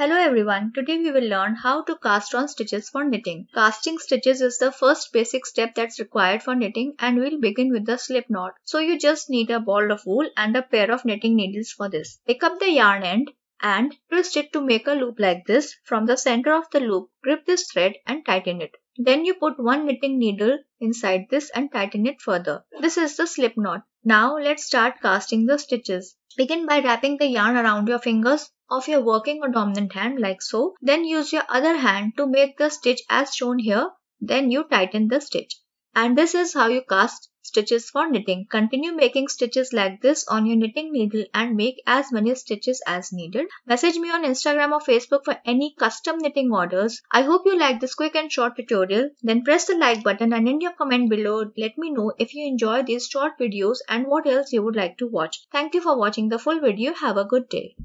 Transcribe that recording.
Hello everyone, today we will learn how to cast on stitches for knitting. Casting stitches is the first basic step that's required for knitting and we'll begin with the slip knot. So you just need a ball of wool and a pair of knitting needles for this. Pick up the yarn end and twist it to make a loop like this. From the center of the loop, grip this thread and tighten it. Then you put one knitting needle inside this and tighten it further. This is the slip knot. Now let's start casting the stitches. Begin by wrapping the yarn around your fingers of your working or dominant hand like so. Then use your other hand to make the stitch as shown here. Then you tighten the stitch. And this is how you cast stitches for knitting. Continue making stitches like this on your knitting needle and make as many stitches as needed. Message me on Instagram or Facebook for any custom knitting orders. I hope you like this quick and short tutorial. Then press the like button and in your comment below let me know if you enjoy these short videos and what else you would like to watch. Thank you for watching the full video. Have a good day.